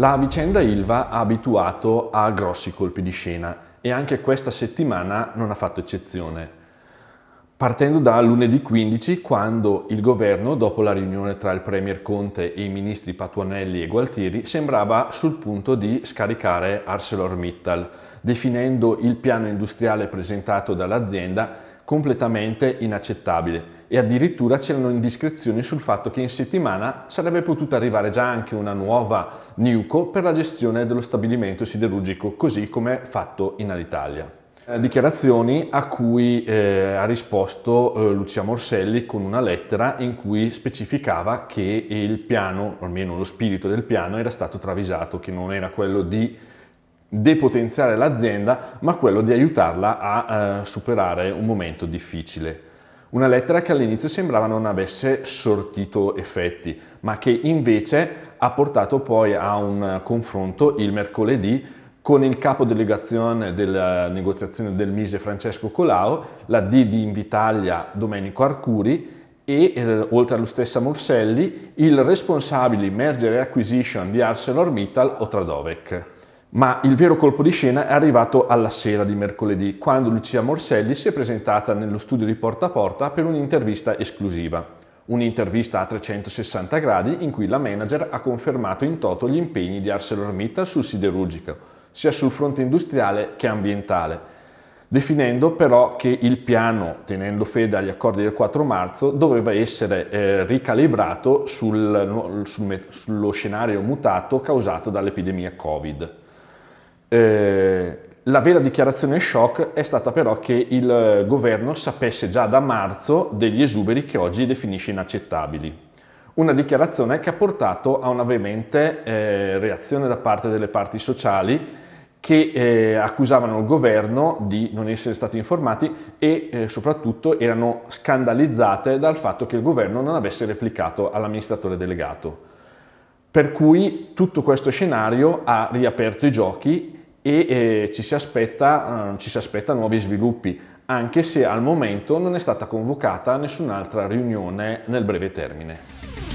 La vicenda Ilva ha abituato a grossi colpi di scena e anche questa settimana non ha fatto eccezione. Partendo da lunedì 15, quando il governo, dopo la riunione tra il Premier Conte e i ministri Patuanelli e Gualtieri, sembrava sul punto di scaricare ArcelorMittal, definendo il piano industriale presentato dall'azienda completamente inaccettabile e addirittura c'erano indiscrezioni sul fatto che in settimana sarebbe potuta arrivare già anche una nuova NIUCO per la gestione dello stabilimento siderurgico, così come fatto in Alitalia. Eh, dichiarazioni a cui eh, ha risposto eh, Lucia Morselli con una lettera in cui specificava che il piano, o almeno lo spirito del piano, era stato travisato, che non era quello di depotenziare l'azienda, ma quello di aiutarla a eh, superare un momento difficile. Una lettera che all'inizio sembrava non avesse sortito effetti, ma che invece ha portato poi a un confronto il mercoledì con il capo delegazione della eh, negoziazione del Mise Francesco Colau, la D di Invitalia Domenico Arcuri e eh, oltre allo stesso Morselli il responsabile merger e acquisition di ArcelorMittal Otradovec. Ma il vero colpo di scena è arrivato alla sera di mercoledì, quando Lucia Morselli si è presentata nello studio di Porta a Porta per un'intervista esclusiva. Un'intervista a 360 gradi in cui la manager ha confermato in toto gli impegni di ArcelorMittal sul siderurgico, sia sul fronte industriale che ambientale, definendo però che il piano, tenendo fede agli accordi del 4 marzo, doveva essere eh, ricalibrato sul, sul, sullo scenario mutato causato dall'epidemia Covid. Eh, la vera dichiarazione shock è stata però che il eh, governo sapesse già da marzo degli esuberi che oggi definisce inaccettabili. Una dichiarazione che ha portato a una veemente eh, reazione da parte delle parti sociali che eh, accusavano il governo di non essere stati informati e eh, soprattutto erano scandalizzate dal fatto che il governo non avesse replicato all'amministratore delegato. Per cui tutto questo scenario ha riaperto i giochi e eh, ci, si aspetta, eh, ci si aspetta nuovi sviluppi, anche se al momento non è stata convocata nessun'altra riunione nel breve termine.